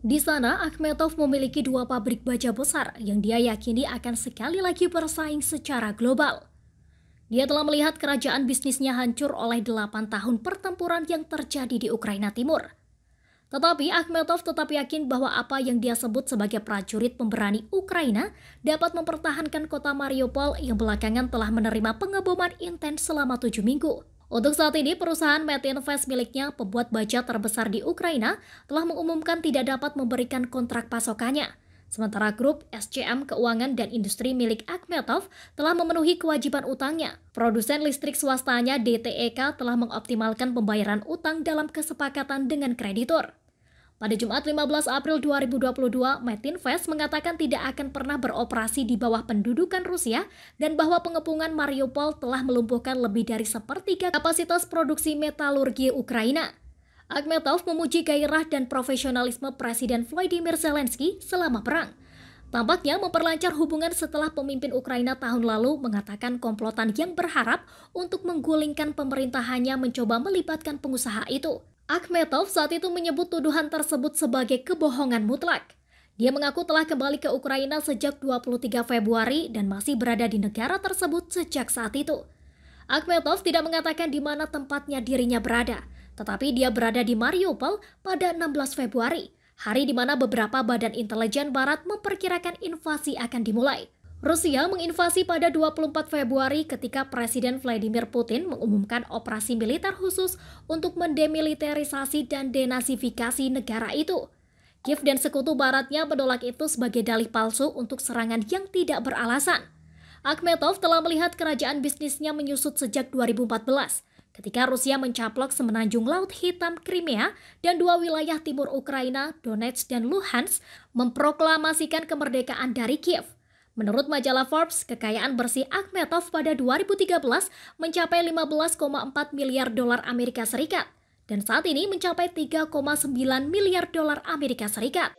Di sana, Akhmetov memiliki dua pabrik baja besar yang dia yakini akan sekali lagi bersaing secara global. Dia telah melihat kerajaan bisnisnya hancur oleh delapan tahun pertempuran yang terjadi di Ukraina Timur. Tetapi Akhmetov tetap yakin bahwa apa yang dia sebut sebagai prajurit pemberani Ukraina dapat mempertahankan kota Mariupol yang belakangan telah menerima pengeboman intens selama tujuh minggu. Untuk saat ini, perusahaan Metinvest miliknya pembuat baja terbesar di Ukraina telah mengumumkan tidak dapat memberikan kontrak pasokannya. Sementara grup SCM Keuangan dan Industri milik Akmetov telah memenuhi kewajiban utangnya. Produsen listrik swastanya DTEK telah mengoptimalkan pembayaran utang dalam kesepakatan dengan kreditur. Pada Jumat 15 April 2022, Metinvest mengatakan tidak akan pernah beroperasi di bawah pendudukan Rusia dan bahwa pengepungan Mariupol telah melumpuhkan lebih dari sepertiga kapasitas produksi metalurgi Ukraina. Akhmetov memuji gairah dan profesionalisme Presiden Vladimir Zelensky selama perang. Tampaknya memperlancar hubungan setelah pemimpin Ukraina tahun lalu mengatakan komplotan yang berharap untuk menggulingkan pemerintahannya mencoba melibatkan pengusaha itu. Akhmetov saat itu menyebut tuduhan tersebut sebagai kebohongan mutlak. Dia mengaku telah kembali ke Ukraina sejak 23 Februari dan masih berada di negara tersebut sejak saat itu. Akhmetov tidak mengatakan di mana tempatnya dirinya berada, tetapi dia berada di Mariupol pada 16 Februari, hari di mana beberapa badan intelijen barat memperkirakan invasi akan dimulai. Rusia menginvasi pada 24 Februari ketika Presiden Vladimir Putin mengumumkan operasi militer khusus untuk mendemiliterisasi dan denasifikasi negara itu. Kiev dan sekutu baratnya menolak itu sebagai dalih palsu untuk serangan yang tidak beralasan. Akhmetov telah melihat kerajaan bisnisnya menyusut sejak 2014 ketika Rusia mencaplok semenanjung Laut Hitam Crimea dan dua wilayah timur Ukraina, Donetsk dan Luhansk, memproklamasikan kemerdekaan dari Kiev. Menurut majalah Forbes, kekayaan bersih Akhmetov pada 2013 mencapai 15,4 miliar dolar Amerika Serikat dan saat ini mencapai 3,9 miliar dolar Amerika Serikat.